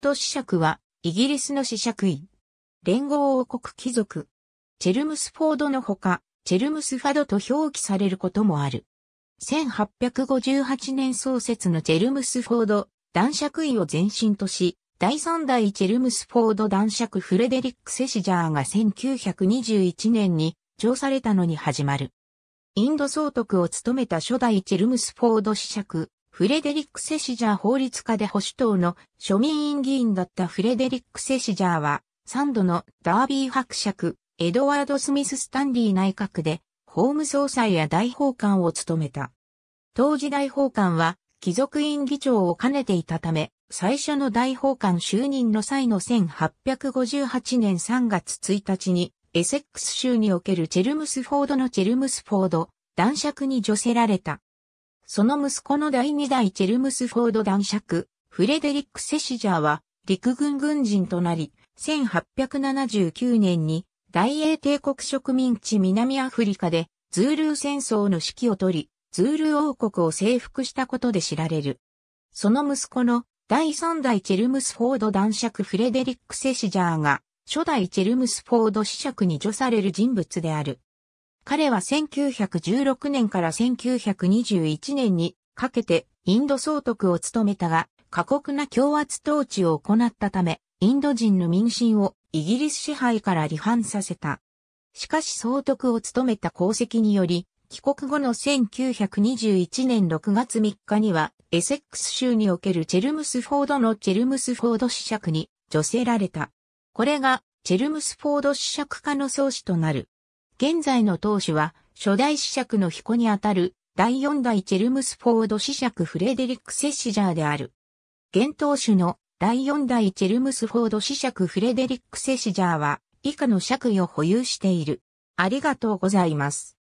ト子爵は、イギリスの子爵位。連合王国貴族。チェルムスフォードのほか、チェルムスファドと表記されることもある。1858年創設のチェルムスフォード、男爵位を前身とし、第3代チェルムスフォード男爵フレデリック・セシジャーが1921年に調されたのに始まる。インド総督を務めた初代チェルムスフォード子爵、フレデリック・セシジャー法律家で保守党の庶民院議員だったフレデリック・セシジャーは、3度のダービー伯爵、エドワード・スミス・スタンリー内閣で、法務総裁や大法官を務めた。当時大法官は、貴族院議長を兼ねていたため、最初の大法官就任の際の1858年3月1日に、エセックス州におけるチェルムスフォードのチェルムスフォード、男爵に除せられた。その息子の第二代チェルムスフォード男爵、フレデリック・セシジャーは陸軍軍人となり、1879年に大英帝国植民地南アフリカでズールー戦争の指揮を取り、ズールー王国を征服したことで知られる。その息子の第三代チェルムスフォード男爵フレデリック・セシジャーが初代チェルムスフォード子爵に除される人物である。彼は1916年から1921年にかけてインド総督を務めたが、過酷な強圧統治を行ったため、インド人の民心をイギリス支配から離反させた。しかし総督を務めた功績により、帰国後の1921年6月3日には、エセックス州におけるチェルムスフォードのチェルムスフォード試着に助せられた。これが、チェルムスフォード試着化の創始となる。現在の当主は、初代子爵の彦にあたる、第四代チェルムスフォード子爵フレデリック・セッシジャーである。現当主の第四代チェルムスフォード子爵フレデリック・セッシジャーは、以下の爵位を保有している。ありがとうございます。